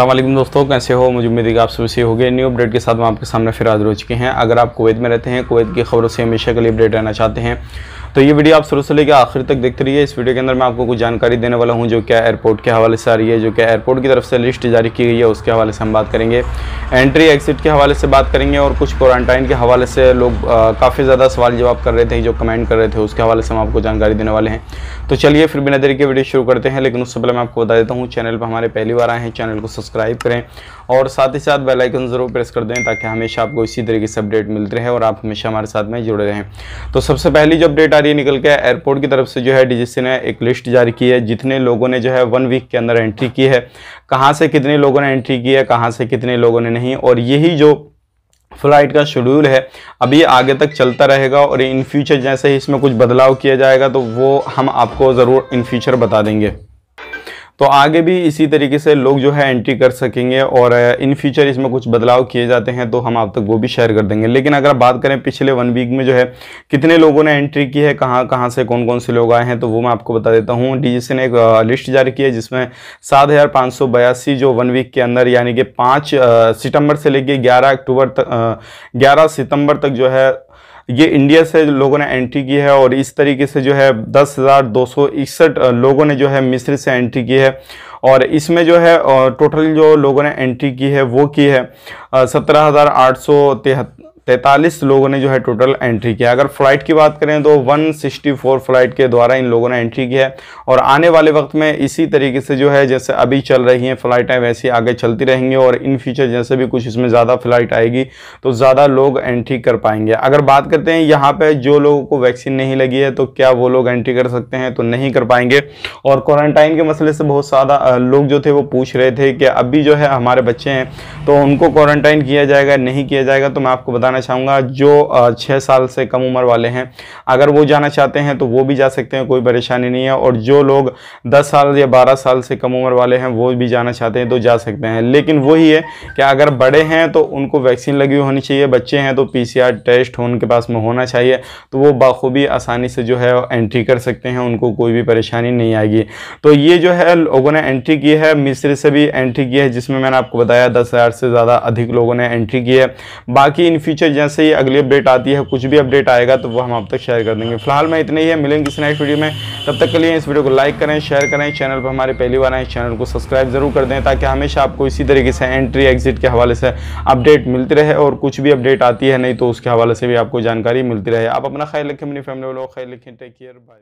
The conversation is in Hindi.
असलम दोस्तों कैसे हो मुझे उम्मीद है कि आप सभी से हो गए न्यू अपडेट के साथ हम आपके सामने फिर हाजिर हो चुके हैं अगर आप कुवैत में रहते हैं कुवैत की खबरों से हमेशा के लिए अपडेट रहना चाहते हैं तो ये वीडियो आप शुरू से लेकर आखिर तक देखते रहिए इस वीडियो के अंदर मैं आपको कुछ जानकारी देने वाला हूँ जो क्या एयरपोर्ट के हवाले से आ रही है जो क्या एयरपोर्ट की तरफ से लिस्ट जारी की गई है उसके हवाले से हम बात करेंगे एंट्री एग्जिट के हवाले से बात करेंगे और कुछ क्वारंटाइन के हवाले से लोग काफ़ी ज़्यादा सवाल जवाब कर रहे थे जो कमेंट कर रहे थे उसके हवाले से हम आपको जानकारी देने वाले हैं तो चलिए फिर बिना के वीडियो शुरू करते हैं लेकिन उससे पहले मैं आपको बता देता हूँ चैनल पर हमारे पहली बार आए हैं चैनल को सब्सक्राइब करें और साथ ही साथ बेल आइकन ज़रूर प्रेस कर दें ताकि हमेशा आपको इसी तरीके से अपडेट मिलते रहे और आप हमेशा हमारे साथ में जुड़े रहें तो सबसे पहली जो अपडेट आ रही है निकल के एयरपोर्ट की तरफ से जो है डीजीसी ने एक लिस्ट जारी की है जितने लोगों ने जो है वन वीक के अंदर एंट्री की है कहाँ से कितने लोगों ने एंट्री की है कहाँ से कितने लोगों ने नहीं और यही जो फ्लाइट का शेड्यूल है अभी आगे तक चलता रहेगा और इन फ्यूचर जैसे ही इसमें कुछ बदलाव किया जाएगा तो वो हम आपको ज़रूर इन फ्यूचर बता देंगे तो आगे भी इसी तरीके से लोग जो है एंट्री कर सकेंगे और इन फ्यूचर इसमें कुछ बदलाव किए जाते हैं तो हम आप तक वो भी शेयर कर देंगे लेकिन अगर बात करें पिछले वन वीक में जो है कितने लोगों ने एंट्री की है कहाँ कहाँ से कौन कौन से लोग आए हैं तो वो मैं आपको बता देता हूँ डी ने एक लिस्ट जारी की है जिसमें सात जो वन वीक के अंदर यानी कि पाँच सितम्बर से लेकर ग्यारह अक्टूबर तक ग्यारह सितम्बर तक जो है ये इंडिया से लोगों ने एंट्री की है और इस तरीके से जो है दस हज़ार दो सौ इकसठ लोगों ने जो है मिस्र से एंट्री की है और इसमें जो है टोटल जो लोगों ने एंट्री की है वो की है सत्रह हज़ार आठ सौ तैंतालीस लोगों ने जो है टोटल एंट्री किया अगर फ्लाइट की बात करें तो 164 फ्लाइट के द्वारा इन लोगों ने एंट्री किया है और आने वाले वक्त में इसी तरीके से जो है जैसे अभी चल रही हैं फ़्लाइटें वैसी आगे चलती रहेंगी और इन फ्यूचर जैसे भी कुछ इसमें ज़्यादा फ्लाइट आएगी तो ज़्यादा लोग एंट्री कर पाएंगे अगर बात करते हैं यहाँ पर जो लोगों को वैक्सीन नहीं लगी है तो क्या वो लोग एंट्री कर सकते हैं तो नहीं कर पाएंगे और क्वारंटाइन के मसले से बहुत ज़्यादा लोग जो थे वो पूछ रहे थे कि अभी जो है हमारे बच्चे हैं तो उनको क्वारंटाइन किया जाएगा नहीं किया जाएगा तो मैं आपको बता बताना चाहूँगा जो छः साल से कम उम्र वाले हैं अगर वो जाना चाहते हैं तो वो भी जा सकते हैं कोई परेशानी नहीं है और जो लोग दस साल या बारह साल से कम उम्र वाले हैं वो भी जाना चाहते हैं तो जा सकते हैं लेकिन वही है कि अगर बड़े हैं तो उनको वैक्सीन लगी हुई होनी चाहिए बच्चे हैं तो पी टेस्ट उनके पास में होना चाहिए तो वो बाखूबी आसानी से जो है एंट्री कर सकते हैं उनको कोई भी परेशानी नहीं आएगी तो ये जो है लोगों ने एंट्री की है मिस्र से भी एंट्री की है जिसमें मैंने आपको बताया दस हज़ार से ज़्यादा अधिक लोगों ने एंट्री की है बाकी इन फ्यूचर फ्यूचर जैसे ही अगली अपडेट आती है कुछ भी अपडेट आएगा तो वो हम आप तक शेयर कर देंगे फिलहाल मैं इतने ही है मिलेंगे किसी नेक्स्ट वीडियो में तब तक के लिए इस वीडियो को लाइक करें शेयर करें चैनल पर हमारे पहली बार आए चैनल को सब्सक्राइब जरूर कर दें ताकि हमेशा आपको इसी तरीके से एंट्री एग्जिट के हवाले से अपडेट मिलती रहे और कुछ भी अपडेट आती है नहीं तो उसके हवाले से भी आपको जानकारी मिलती रहे आप अपना ख्याल रखें अपनी फैमिली वालों का ख्याल रखें टेक केयर बाय